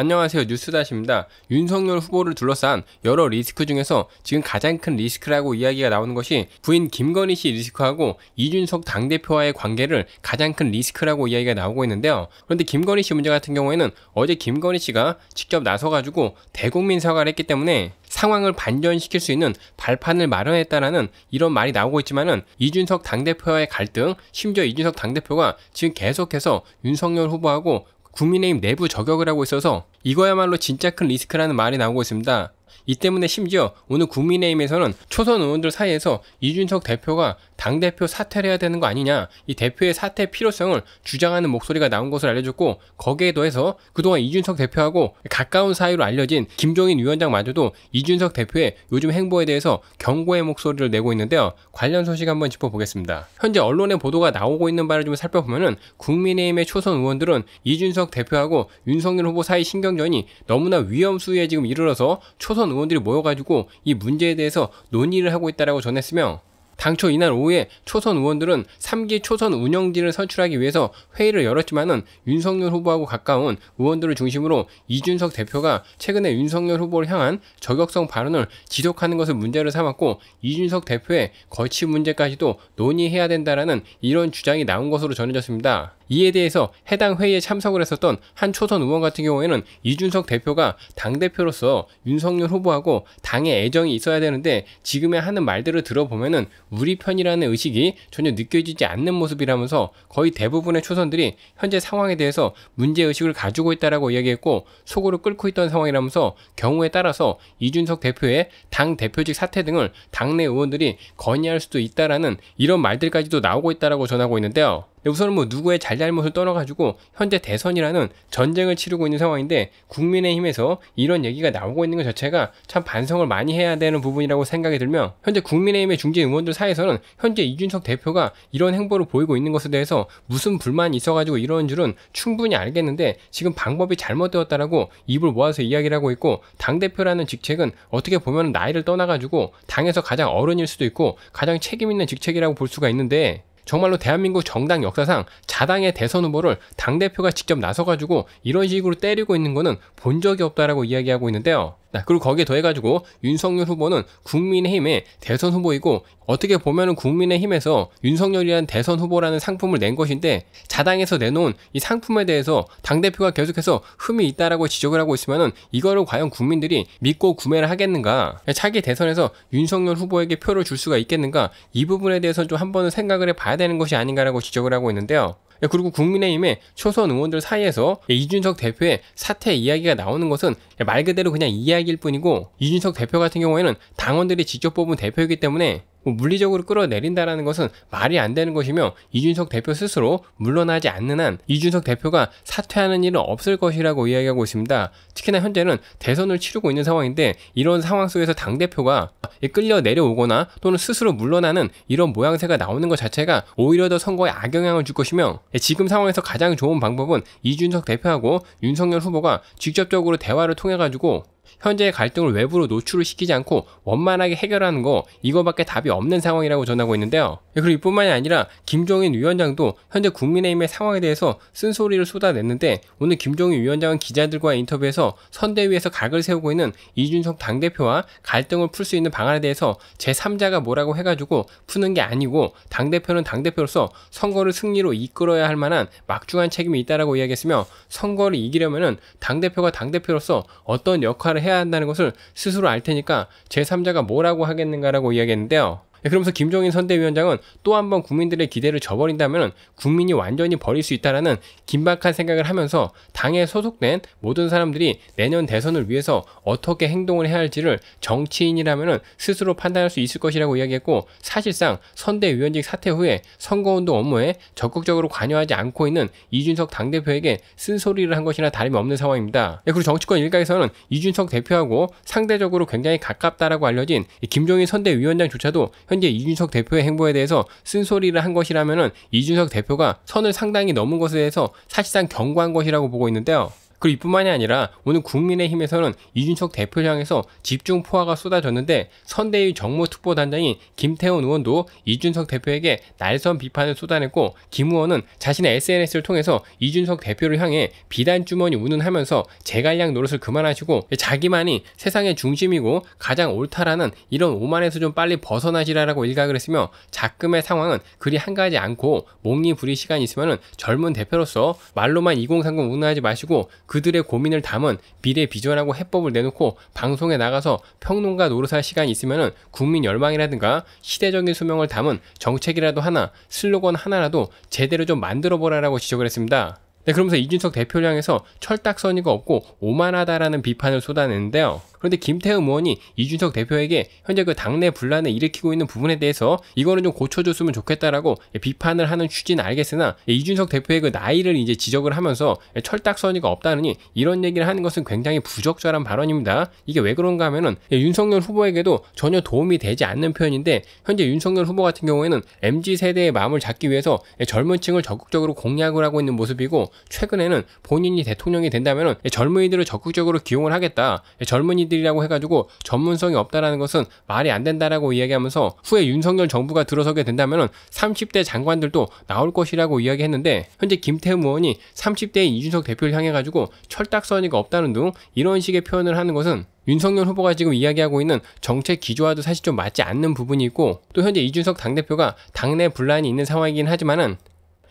안녕하세요 뉴스다시입니다. 윤석열 후보를 둘러싼 여러 리스크 중에서 지금 가장 큰 리스크라고 이야기가 나오는 것이 부인 김건희 씨 리스크하고 이준석 당대표와의 관계를 가장 큰 리스크라고 이야기가 나오고 있는데요. 그런데 김건희 씨 문제 같은 경우에는 어제 김건희 씨가 직접 나서가지고 대국민 사과를 했기 때문에 상황을 반전시킬 수 있는 발판을 마련했다라는 이런 말이 나오고 있지만은 이준석 당대표와의 갈등, 심지어 이준석 당대표가 지금 계속해서 윤석열 후보하고 국민의힘 내부 저격을 하고 있어서 이거야말로 진짜 큰 리스크라는 말이 나오고 있습니다. 이 때문에 심지어 오늘 국민의힘에서는 초선 의원들 사이에서 이준석 대표가 당대표 사퇴를 해야 되는 거 아니냐 이 대표의 사퇴 필요성을 주장하는 목소리가 나온 것을 알려줬고 거기에 더해서 그동안 이준석 대표하고 가까운 사이로 알려진 김종인 위원장마저도 이준석 대표의 요즘 행보에 대해서 경고의 목소리를 내고 있는데요 관련 소식 한번 짚어보겠습니다 현재 언론의 보도가 나오고 있는 바를 좀 살펴보면은 국민의힘의 초선 의원들은 이준석 대표하고 윤석열 후보 사이 신경전이 너무나 위험수위에 지금 이르러서 초선 초선 의원들이 모여가지고 이 문제에 대해서 논의를 하고 있다라고 전했으며 당초 이날 오후에 초선 의원들은 3기 초선 운영진을 선출하기 위해서 회의를 열었지만은 윤석열 후보하고 가까운 의원들을 중심으로 이준석 대표가 최근에 윤석열 후보를 향한 저격성 발언을 지속하는 것을 문제를 삼았고 이준석 대표의 거취 문제까지도 논의해야 된다라는 이런 주장이 나온 것으로 전해졌습니다. 이에 대해서 해당 회의에 참석을 했었던 한 초선 의원 같은 경우에는 이준석 대표가 당대표로서 윤석열 후보하고 당의 애정이 있어야 되는데 지금의 하는 말들을 들어보면은 우리 편이라는 의식이 전혀 느껴지지 않는 모습이라면서 거의 대부분의 초선들이 현재 상황에 대해서 문제의식을 가지고 있다라고 이야기했고 속으로 끓고 있던 상황이라면서 경우에 따라서 이준석 대표의 당 대표직 사퇴 등을 당내 의원들이 건의할 수도 있다라는 이런 말들까지도 나오고 있다라고 전하고 있는데요. 우선은 뭐 누구의 잘잘못을 떠나가지고 현재 대선이라는 전쟁을 치르고 있는 상황인데 국민의힘에서 이런 얘기가 나오고 있는 것 자체가 참 반성을 많이 해야 되는 부분이라고 생각이 들며 현재 국민의힘의 중재 의원들 사이에서는 현재 이준석 대표가 이런 행보를 보이고 있는 것에 대해서 무슨 불만이 있어가지고 이러는 줄은 충분히 알겠는데 지금 방법이 잘못되었다라고 입을 모아서 이야기를 하고 있고 당대표라는 직책은 어떻게 보면 나이를 떠나가지고 당에서 가장 어른일 수도 있고 가장 책임있는 직책이라고 볼 수가 있는데 정말로 대한민국 정당 역사상 자당의 대선 후보를 당대표가 직접 나서가지고 이런 식으로 때리고 있는 거는 본 적이 없다라고 이야기하고 있는데요. 네, 그리고 거기에 더해가지고 윤석열 후보는 국민의힘의 대선 후보이고 어떻게 보면은 국민의힘에서 윤석열이란 대선 후보라는 상품을 낸 것인데 자당에서 내놓은 이 상품에 대해서 당대표가 계속해서 흠이 있다라고 지적을 하고 있으면은 이거를 과연 국민들이 믿고 구매를 하겠는가 차기 대선에서 윤석열 후보에게 표를 줄 수가 있겠는가 이 부분에 대해서좀 한번은 생각을 해봐야 되는 것이 아닌가라고 지적을 하고 있는데요. 예, 그리고 국민의힘의 초선 의원들 사이에서 예, 이준석 대표의 사퇴 이야기가 나오는 것은 예, 말 그대로 그냥 이야기일 뿐이고 이준석 대표 같은 경우에는 당원들이 직접 뽑은 대표이기 때문에 뭐 물리적으로 끌어내린다라는 것은 말이 안 되는 것이며 이준석 대표 스스로 물러나지 않는 한 이준석 대표가 사퇴하는 일은 없을 것이라고 이야기하고 있습니다. 특히나 현재는 대선을 치르고 있는 상황인데 이런 상황 속에서 당대표가 끌려 내려오거나 또는 스스로 물러나는 이런 모양새가 나오는 것 자체가 오히려 더 선거에 악영향을 줄 것이며 예, 지금 상황에서 가장 좋은 방법은 이준석 대표하고 윤석열 후보가 직접적으로 대화를 통해 가지고 현재의 갈등을 외부로 노출을 시키지 않고 원만하게 해결하는 거 이거밖에 답이 없는 상황이라고 전하고 있는데요. 예, 그리고 이뿐만이 아니라 김종인 위원장도 현재 국민의힘의 상황에 대해서 쓴소리를 쏟아냈는데 오늘 김종인 위원장은 기자들과 인터뷰에서 선대위에서 각을 세우고 있는 이준석 당대표와 갈등을 풀 수 있는 방안에 대해서 제3자가 뭐라고 해가지고 푸는 게 아니고 당대표는 당대표로서 선거를 승리로 이끌어야 할 만한 막중한 책임이 있다라고 이야기했으며 선거를 이기려면 당대표가 당대표로서 어떤 역할을 해야 한다는 것을 스스로 알 테니까 제3자가 뭐라고 하겠는가라고 이야기했는데요. 예, 그러면서 김종인 선대위원장은 또 한 번 국민들의 기대를 저버린다면 국민이 완전히 버릴 수 있다라는 긴박한 생각을 하면서 당에 소속된 모든 사람들이 내년 대선을 위해서 어떻게 행동을 해야 할지를 정치인이라면 스스로 판단할 수 있을 것이라고 이야기했고 사실상 선대위원직 사퇴 후에 선거운동 업무에 적극적으로 관여하지 않고 있는 이준석 당대표에게 쓴소리를 한 것이나 다름이 없는 상황입니다. 예, 그리고 정치권 일각에서는 이준석 대표하고 상대적으로 굉장히 가깝다라고 알려진 김종인 선대위원장조차도 현재 이준석 대표의 행보에 대해서 쓴소리를 한것이라면 이준석 대표가 선을 상당히 넘은 것에 대해서 사실상 경고한 것이라고 보고 있는데요. 그리고 이뿐만이 아니라 오늘 국민의힘에서는 이준석 대표를 향해서 집중 포화가 쏟아졌는데 선대위 정무특보단장인 김태훈 의원도 이준석 대표에게 날선 비판을 쏟아냈고 김 의원은 자신의 SNS를 통해서 이준석 대표를 향해 비단 주머니 운운하면서 제갈량 노릇을 그만하시고 자기만이 세상의 중심이고 가장 옳다라는 이런 오만에서 좀 빨리 벗어나지라라고 일각을 했으며 작금의 상황은 그리 한가하지 않고 목리 부릴 시간이 있으면 젊은 대표로서 말로만 2030 운운하지 마시고 그들의 고민을 담은 미래 비전하고 해법을 내놓고 방송에 나가서 평론가 노릇할 시간이 있으면 국민 열망이라든가 시대적인 수명을 담은 정책이라도 하나, 슬로건 하나라도 제대로 좀 만들어보라라고 지적을 했습니다. 네, 그러면서 이준석 대표를 향해서 철딱서니가 없고 오만하다라는 비판을 쏟아냈는데요 그런데 김태흠 의원이 이준석 대표에게 현재 그 당내 분란을 일으키고 있는 부분에 대해서 이거는 좀 고쳐줬으면 좋겠다라고 비판을 하는 취지는 알겠으나 이준석 대표의 그 나이를 이제 지적을 하면서 철딱서니가 없다느니 이런 얘기를 하는 것은 굉장히 부적절한 발언입니다. 이게 왜 그런가 하면은 윤석열 후보에게도 전혀 도움이 되지 않는 표현인데 현재 윤석열 후보 같은 경우에는 m g 세대의 마음을 잡기 위해서 젊은 층을 적극적으로 공략을 하고 있는 모습이고 최근에는 본인이 대통령이 된다면 젊은이들을 적극적으로 기용을 하겠다. 젊은이 젊은들이라고 해가지고 전문성이 없다라는 것은 말이 안 된다라고 이야기하면서 후에 윤석열 정부가 들어서게 된다면 30대 장관들도 나올 것이라고 이야기했는데 현재 김태우 의원이 30대 이준석 대표를 향해가지고 철딱서니가 없다는 등 이런 식의 표현을 하는 것은 윤석열 후보가 지금 이야기하고 있는 정책 기조와도 사실 좀 맞지 않는 부분이 있고 또 현재 이준석 당대표가 당내 분란이 있는 상황이긴 하지만은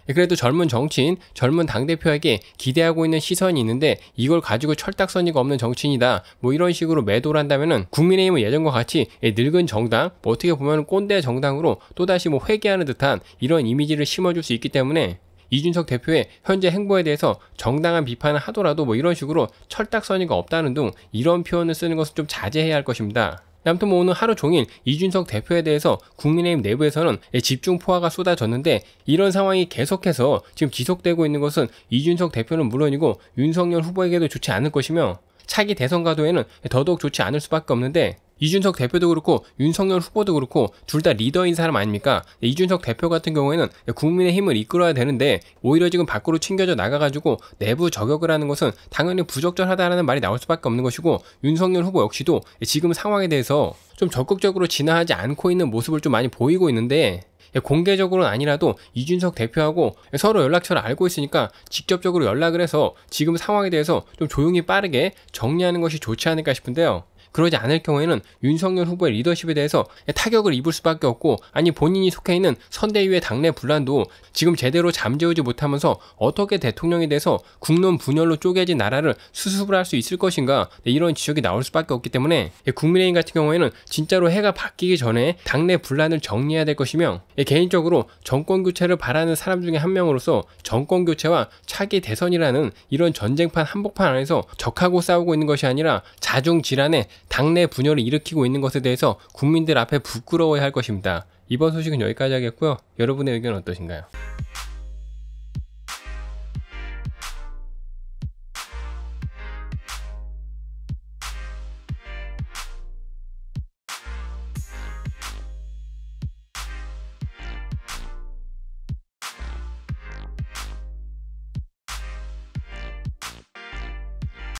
예, 그래도 젊은 정치인, 젊은 당대표에게 기대하고 있는 시선이 있는데 이걸 가지고 철딱서니가 없는 정치인이다. 뭐 이런 식으로 매도를 한다면은 국민의힘은 예전과 같이 예, 늙은 정당, 뭐 어떻게 보면 꼰대 정당으로 또다시 뭐회개하는 듯한 이런 이미지를 심어줄 수 있기 때문에 이준석 대표의 현재 행보에 대해서 정당한 비판을 하더라도 뭐 이런 식으로 철딱서니가 없다는 등 이런 표현을 쓰는 것은 좀 자제해야 할 것입니다. 아무튼 뭐 오늘 하루 종일 이준석 대표에 대해서 국민의힘 내부에서는 집중 포화가 쏟아졌는데 이런 상황이 계속해서 지금 지속되고 있는 것은 이준석 대표는 물론이고 윤석열 후보에게도 좋지 않을 것이며 차기 대선 가도에는 더더욱 좋지 않을 수밖에 없는데 이준석 대표도 그렇고 윤석열 후보도 그렇고 둘 다 리더인 사람 아닙니까? 이준석 대표 같은 경우에는 국민의힘을 이끌어야 되는데 오히려 지금 밖으로 튕겨져 나가가지고 내부 저격을 하는 것은 당연히 부적절하다는 말이 나올 수밖에 없는 것이고 윤석열 후보 역시도 지금 상황에 대해서 좀 적극적으로 진화하지 않고 있는 모습을 좀 많이 보이고 있는데 공개적으로는 아니라도 이준석 대표하고 서로 연락처를 알고 있으니까 직접적으로 연락을 해서 지금 상황에 대해서 좀 조용히 빠르게 정리하는 것이 좋지 않을까 싶은데요. 그러지 않을 경우에는 윤석열 후보의 리더십에 대해서 타격을 입을 수밖에 없고 아니 본인이 속해 있는 선대위의 당내 분란도 지금 제대로 잠재우지 못하면서 어떻게 대통령에 대해서 국론 분열로 쪼개진 나라를 수습을 할 수 있을 것인가 네, 이런 지적이 나올 수밖에 없기 때문에 예, 국민의힘 같은 경우에는 진짜로 해가 바뀌기 전에 당내 분란을 정리해야 될 것이며 예, 개인적으로 정권 교체를 바라는 사람 중에 한 명으로서 정권 교체와 차기 대선이라는 이런 전쟁판 한복판 안에서 적하고 싸우고 있는 것이 아니라 자중 질환에 당내 분열을 일으키고 있는 것에 대해서 국민들 앞에 부끄러워야 할 것입니다. 이번 소식은 여기까지 하겠고요. 여러분의 의견 어떠신가요?